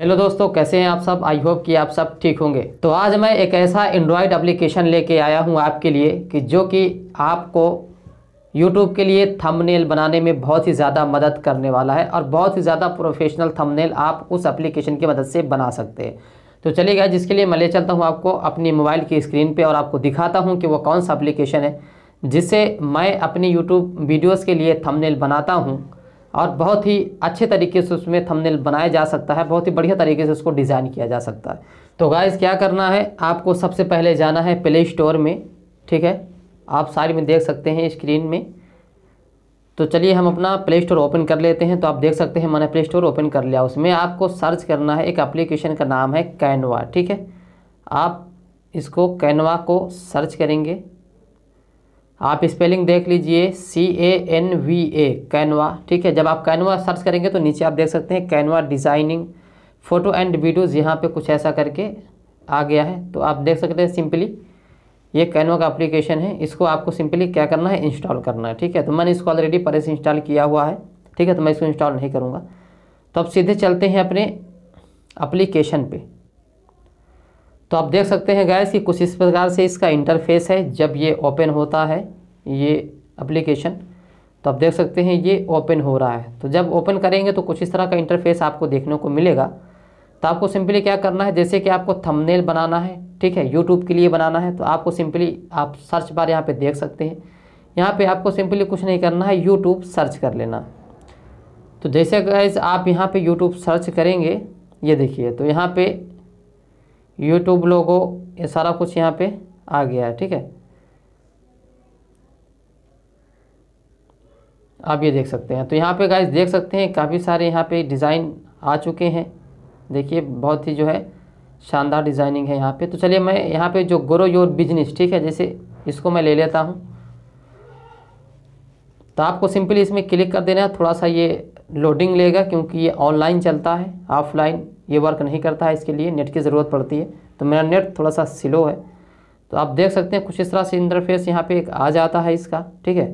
hello दोस्तों कैसे हैं आप सब आई होप कि आप सब ठीक होंगे तो आज मैं एक ऐसा एंड्रॉयड एप्लीकेशन लेके आया हूं आपके लिए कि जो कि आपको यूट्यूब के लिए थंबनेल बनाने में बहुत ही ज़्यादा मदद करने वाला है और बहुत ही ज़्यादा प्रोफेशनल थंबनेल आप उस एप्लीकेशन की मदद से बना सकते हैं तो चलिएगा जिसके लिए मैं ले चलता हूँ आपको अपनी मोबाइल की स्क्रीन पर और आपको दिखाता हूँ कि वो कौन सा अप्लीकेशन है जिससे मैं अपनी यूट्यूब वीडियोज़ के लिए थमनेल बनाता हूँ और बहुत ही अच्छे तरीके से उसमें थंबनेल बनाया जा सकता है बहुत ही बढ़िया तरीके से उसको डिज़ाइन किया जा सकता है तो गाइज क्या करना है आपको सबसे पहले जाना है प्ले स्टोर में ठीक है आप सारी में देख सकते हैं स्क्रीन में तो चलिए हम अपना प्ले स्टोर ओपन कर लेते हैं तो आप देख सकते हैं मैंने प्ले स्टोर ओपन कर लिया उसमें आपको सर्च करना है एक एप्लीकेशन का नाम है कैनवा ठीक है आप इसको कैनवा को सर्च करेंगे आप स्पेलिंग देख लीजिए C A N V A Canva ठीक है जब आप कैनवा सर्च करेंगे तो नीचे आप देख सकते हैं Canva designing photo and videos यहाँ पे कुछ ऐसा करके आ गया है तो आप देख सकते हैं सिंपली ये कैनवा का एप्लीकेशन है इसको आपको सिंपली क्या करना है इंस्टॉल करना है ठीक है तो मैंने इसको ऑलरेडी पहले से इंस्टॉल किया हुआ है ठीक है तो मैं इसको इंस्टॉल नहीं करूँगा तो अब सीधे चलते हैं अपने अप्लीकेशन पर तो आप देख सकते हैं गैस कि कुछ इस प्रकार से इसका इंटरफेस है जब ये ओपन होता है ये अप्लीकेशन तो आप देख सकते हैं ये ओपन हो रहा है तो जब ओपन करेंगे तो कुछ इस तरह का इंटरफेस आपको देखने को मिलेगा तो आपको सिंपली क्या करना है जैसे कि आपको थंबनेल बनाना है ठीक है यूट्यूब के लिए बनाना है तो आपको सिंपली आप सर्च बार यहाँ पे देख सकते हैं यहाँ पे आपको सिंपली कुछ नहीं करना है यूट्यूब सर्च कर लेना तो जैसे गैस आप यहाँ पे यूट्यूब सर्च करेंगे ये देखिए तो यहाँ पे यूट्यूब लोगो ये सारा कुछ यहाँ पे आ गया है ठीक है आप ये देख सकते हैं तो यहाँ पे गाइस देख सकते हैं काफ़ी सारे यहाँ पे डिज़ाइन आ चुके हैं देखिए बहुत ही जो है शानदार डिज़ाइनिंग है यहाँ पे तो चलिए मैं यहाँ पे जो ग्रो योर बिजनेस ठीक है जैसे इसको मैं ले लेता हूँ तो आपको सिंपली इसमें क्लिक कर देना है थोड़ा सा ये लोडिंग लेगा क्योंकि ये ऑनलाइन चलता है ऑफलाइन ये वर्क नहीं करता है इसके लिए नेट की ज़रूरत पड़ती है तो मेरा नेट थोड़ा सा स्लो है तो आप देख सकते हैं कुछ इस तरह से इंटरफेस यहाँ पे एक आ जाता है इसका ठीक है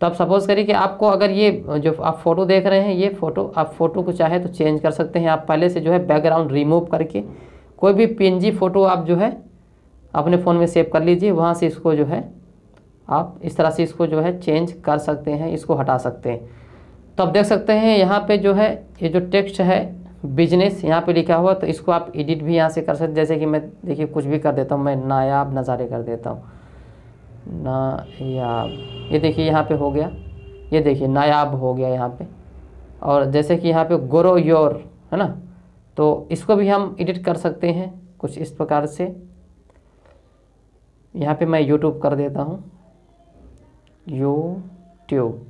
तो आप सपोज़ करिए कि आपको अगर ये जो आप फ़ोटो देख रहे हैं ये फ़ोटो आप फ़ोटो को चाहे तो चेंज कर सकते हैं आप पहले से जो है बैकग्राउंड रिमूव करके कोई भी पी फ़ोटो आप जो है अपने फ़ोन में सेव कर लीजिए वहाँ से इसको जो है आप इस तरह से इसको जो है चेंज कर सकते हैं इसको हटा सकते हैं तो आप देख सकते हैं यहाँ पे जो है ये जो टेक्स्ट है बिजनेस यहाँ पे लिखा हुआ तो इसको आप एडिट भी यहाँ से कर सकते जैसे कि मैं देखिए कुछ भी कर देता हूँ मैं नायाब नज़ारे कर देता हूँ नायाब ये देखिए यहाँ पे हो गया ये देखिए नायाब हो गया यहाँ पे और जैसे कि यहाँ पे गोरो योर है ना तो इसको भी हम एडिट कर सकते हैं कुछ इस प्रकार से यहाँ पे मैं यूट्यूब कर देता हूँ ट्यूब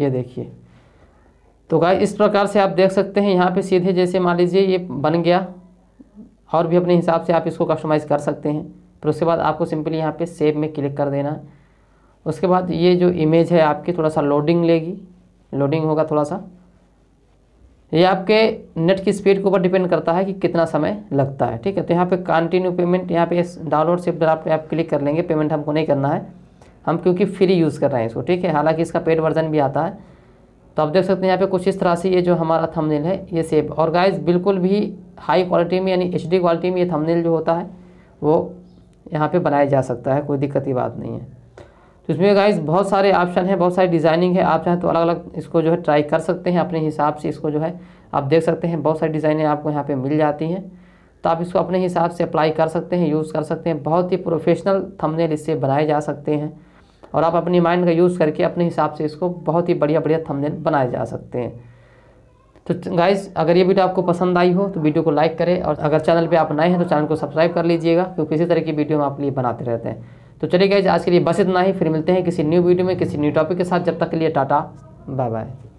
ये देखिए तो गाय इस प्रकार से आप देख सकते हैं यहाँ पे सीधे जैसे मान लीजिए ये बन गया और भी अपने हिसाब से आप इसको कस्टमाइज़ कर सकते हैं फिर उसके बाद आपको सिंपली यहाँ पे सेव में क्लिक कर देना है उसके बाद ये जो इमेज है आपकी थोड़ा सा लोडिंग लेगी लोडिंग होगा थोड़ा सा ये आपके नेट की स्पीड के ऊपर डिपेंड करता है कि कितना समय लगता है ठीक है तो यहाँ पर कंटिन्यू पेमेंट यहाँ पे डाउनलोड सिर्फ ड्राफ्ट आप क्लिक कर लेंगे पेमेंट हमको नहीं करना है हम क्योंकि फ्री यूज़ कर रहे हैं इसको ठीक है हालांकि इसका पेड वर्जन भी आता है तो आप देख सकते हैं यहाँ पे कुछ इस तरह से ये जो हमारा थंबनेल है ये सेव और गाइस बिल्कुल भी हाई क्वालिटी में यानी एच क्वालिटी में ये थमनेल जो होता है वो यहाँ पर बनाया जा सकता है कोई दिक्कत की बात नहीं है तो इसमें गाइज बहुत सारे ऑप्शन हैं बहुत सारी डिज़ाइनिंग है आप चाहें तो अलग अलग इसको जो है ट्राई कर सकते हैं अपने हिसाब से इसको जो है आप देख सकते हैं बहुत सारी डिज़ाइनें आपको यहाँ पर मिल जाती हैं तो आप इसको अपने हिसाब से अप्लाई कर सकते हैं यूज़ कर सकते हैं बहुत ही प्रोफेशनल थंबनेल इससे बनाए जा सकते हैं और आप अपनी माइंड का यूज़ करके अपने हिसाब से इसको बहुत ही बढ़िया बढ़िया थंबनेल बनाए जा सकते हैं तो गाइस अगर ये वीडियो आपको पसंद आई हो तो वीडियो को लाइक करें और अगर चैनल पे आप नए हैं तो चैनल को सब्सक्राइब कर लीजिएगा क्योंकि इसी तरह की वीडियो हम आपके लिए बनाते रहते हैं तो चलिए गाइज आज के लिए बस इतना ही फिर मिलते हैं किसी न्यू वीडियो में किसी न्यू टॉपिक के साथ जब तक के लिए टाटा बाय बाय